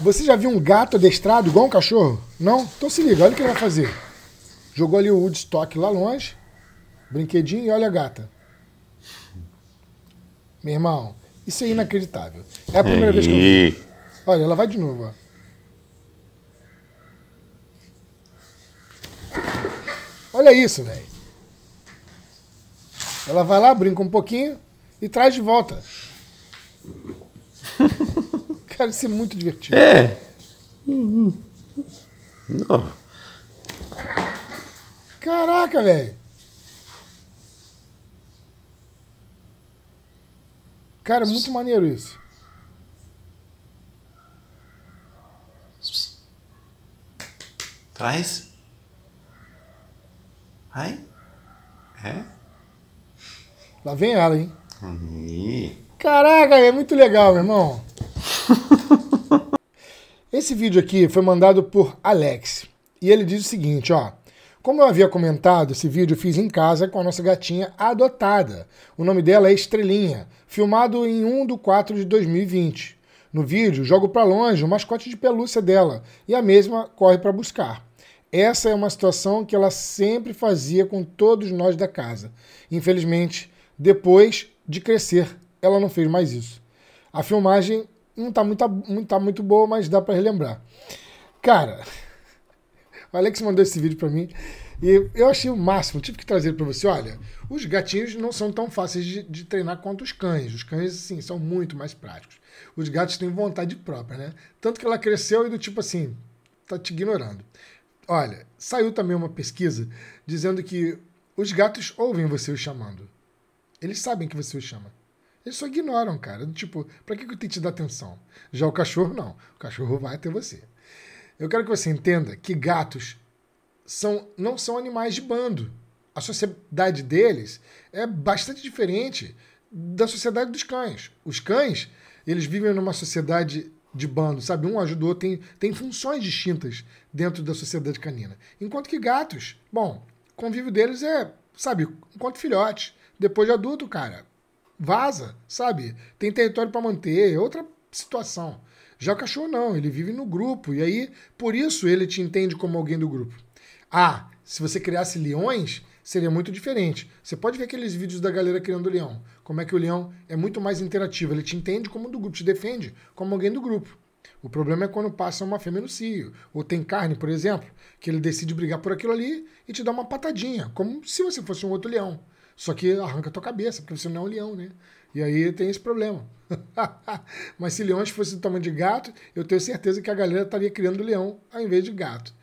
Você já viu um gato adestrado igual um cachorro? Não? Então se liga, olha o que ele vai fazer. Jogou ali o Woodstock lá longe, brinquedinho e olha a gata. Meu irmão, isso é inacreditável. É a primeira vez que eu vi. Olha, ela vai de novo, ó. Olha isso, velho. Ela vai lá, brinca um pouquinho e traz de volta cara, ser muito divertido. É. Uhum. Não. Caraca, velho. Cara, é muito maneiro isso. Traz. Ai. É? Lá vem ela, hein? Aí. Caraca, é muito legal, meu irmão. Esse vídeo aqui foi mandado por Alex e ele diz o seguinte, ó. Como eu havia comentado, esse vídeo eu fiz em casa com a nossa gatinha adotada. O nome dela é Estrelinha, filmado em 1 de 4 de 2020. No vídeo, jogo para longe o mascote de pelúcia dela e a mesma corre para buscar. Essa é uma situação que ela sempre fazia com todos nós da casa. Infelizmente, depois de crescer, ela não fez mais isso. A filmagem não tá muito, muito, tá muito boa, mas dá para relembrar. Cara, o Alex mandou esse vídeo para mim e eu achei o máximo. Tive que trazer para você. Olha, os gatinhos não são tão fáceis de, de treinar quanto os cães. Os cães, sim, são muito mais práticos. Os gatos têm vontade própria, né? Tanto que ela cresceu e do tipo assim, tá te ignorando. Olha, saiu também uma pesquisa dizendo que os gatos ouvem você os chamando. Eles sabem que você os chama. Eles só ignoram, cara. Tipo, pra que eu tenho te dar atenção? Já o cachorro, não. O cachorro vai até você. Eu quero que você entenda que gatos são, não são animais de bando. A sociedade deles é bastante diferente da sociedade dos cães. Os cães, eles vivem numa sociedade de bando, sabe? Um ajuda o outro, tem, tem funções distintas dentro da sociedade canina. Enquanto que gatos, bom, o convívio deles é, sabe, enquanto filhote. Depois de adulto, cara, vaza, sabe? Tem território para manter, é outra situação. Já o cachorro não, ele vive no grupo e aí por isso ele te entende como alguém do grupo. Ah, se você criasse leões, seria muito diferente. Você pode ver aqueles vídeos da galera criando leão, como é que o leão é muito mais interativo, ele te entende como do grupo, te defende como alguém do grupo. O problema é quando passa uma fêmea no cio, ou tem carne, por exemplo, que ele decide brigar por aquilo ali e te dá uma patadinha, como se você fosse um outro leão. Só que arranca tua cabeça, porque você não é um leão, né? E aí tem esse problema. Mas se leões fossem do tamanho de gato, eu tenho certeza que a galera estaria criando leão ao invés de gato.